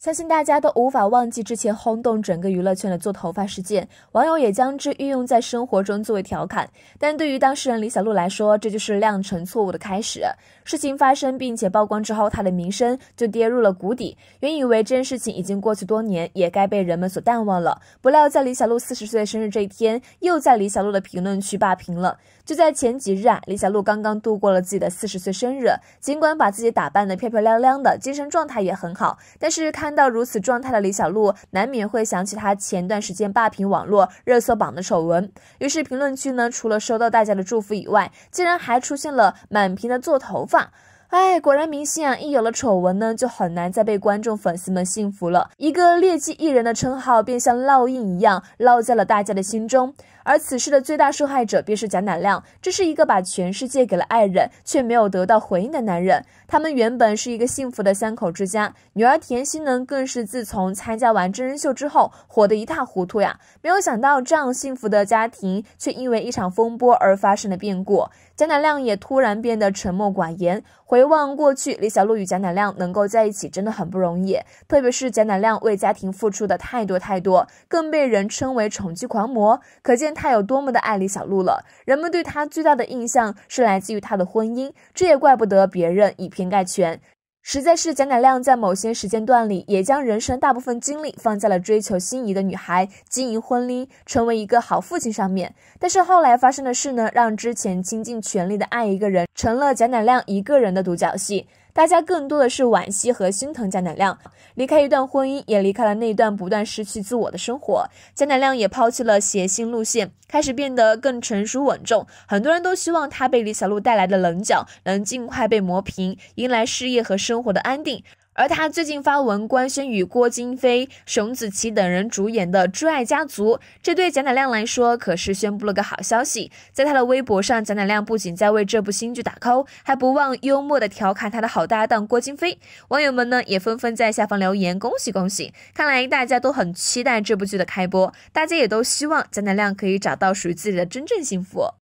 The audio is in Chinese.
相信大家都无法忘记之前轰动整个娱乐圈的做头发事件，网友也将之运用在生活中作为调侃。但对于当事人李小璐来说，这就是酿成错误的开始。事情发生并且曝光之后，她的名声就跌入了谷底。原以为这件事情已经过去多年，也该被人们所淡忘了，不料在李小璐四十岁生日这一天，又在李小璐的评论区霸屏了。就在前几日啊，李小璐刚刚度过了自己的四十岁生日，尽管把自己打扮的漂漂亮亮的，精神状态也很好，但是看。看到如此状态的李小璐，难免会想起她前段时间霸屏网络热搜榜的丑闻。于是评论区呢，除了收到大家的祝福以外，竟然还出现了满屏的做头发。哎，果然明星啊，一有了丑闻呢，就很难再被观众粉丝们信服了。一个劣迹艺人的称号，便像烙印一样烙在了大家的心中。而此事的最大受害者便是贾乃亮，这是一个把全世界给了爱人却没有得到回应的男人。他们原本是一个幸福的三口之家，女儿甜心呢，更是自从参加完真人秀之后，火得一塌糊涂呀。没有想到，这样幸福的家庭却因为一场风波而发生了变故，贾乃亮也突然变得沉默寡言。回回望过去，李小璐与贾乃亮能够在一起真的很不容易，特别是贾乃亮为家庭付出的太多太多，更被人称为宠妻狂魔，可见他有多么的爱李小璐了。人们对他最大的印象是来自于他的婚姻，这也怪不得别人以偏概全。实在是贾乃亮在某些时间段里，也将人生大部分精力放在了追求心仪的女孩、经营婚礼、成为一个好父亲上面。但是后来发生的事呢，让之前倾尽全力的爱一个人，成了贾乃亮一个人的独角戏。大家更多的是惋惜和心疼贾乃亮，离开一段婚姻，也离开了那一段不断失去自我的生活。贾乃亮也抛弃了谐星路线，开始变得更成熟稳重。很多人都希望他被李小璐带来的棱角能尽快被磨平，迎来事业和生活的安定。而他最近发文官宣与郭京飞、熊梓淇等人主演的《挚爱家族》，这对贾乃亮来说可是宣布了个好消息。在他的微博上，贾乃亮不仅在为这部新剧打 call，还不忘幽默的调侃他的好搭档郭京飞。网友们呢也纷纷在下方留言，恭喜恭喜！看来大家都很期待这部剧的开播，大家也都希望贾乃亮可以找到属于自己的真正幸福。